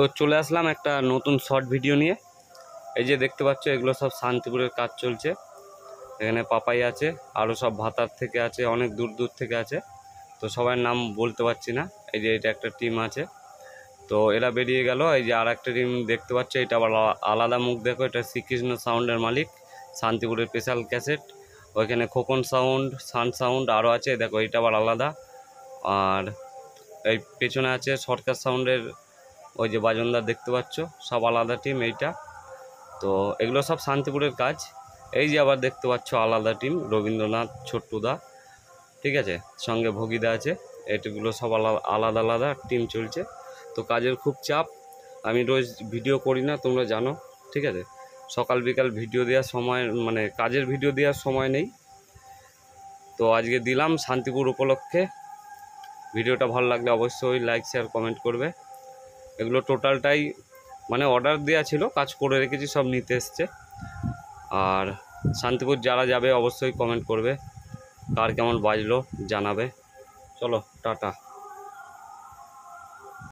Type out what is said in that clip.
তো চলে আসলাম একটা নতুন শর্ট ভিডিও নিয়ে এই যে দেখতে পাচ্ছ এগুলো সব শান্তিপুরের কাজ চলছে এখানে পাপাই আছে আরও সব ভাতার থেকে আছে অনেক দূর দূর থেকে আছে তো সবার নাম বলতে পারছি না এই যে এটা একটা টিম আছে তো এরা বেরিয়ে গেল এই যে আর একটা টিম দেখতে পাচ্ছ এটা আবার আলাদা মুখ দেখো এটা শ্রীকৃষ্ণ সাউন্ডের মালিক শান্তিপুরের স্পেশাল ক্যাসেট ওইখানে খোকন সাউন্ড সান সাউন্ড আরও আছে দেখো এটা আবার আলাদা আর এই পেছনে আছে সরকার সাউন্ডের ওই যে বাজনদার দেখতে পাচ্ছ সব আলাদা টিম এইটা তো এগুলো সব শান্তিপুরের কাজ এই যে আবার দেখতে পাচ্ছ আলাদা টিম রবীন্দ্রনাথ ছোট্টুদা ঠিক আছে সঙ্গে ভগিদা আছে এটিগুলো সব আলাদা আলাদা আলাদা টিম চলছে তো কাজের খুব চাপ আমি রোজ ভিডিও করি না তোমরা জানো ঠিক আছে সকাল বিকাল ভিডিও দেওয়ার সময় মানে কাজের ভিডিও দেওয়ার সময় নেই তো আজকে দিলাম শান্তিপুর উপলক্ষে ভিডিওটা ভালো লাগলে অবশ্যই লাইক শেয়ার কমেন্ট করবে এগুলো টোটালটাই মানে অর্ডার দেওয়া ছিল কাজ করে রেখেছি সব নিতে এসছে আর শান্তিপুর যারা যাবে অবশ্যই কমেন্ট করবে কার কেমন বাজলো জানাবে চলো টাটা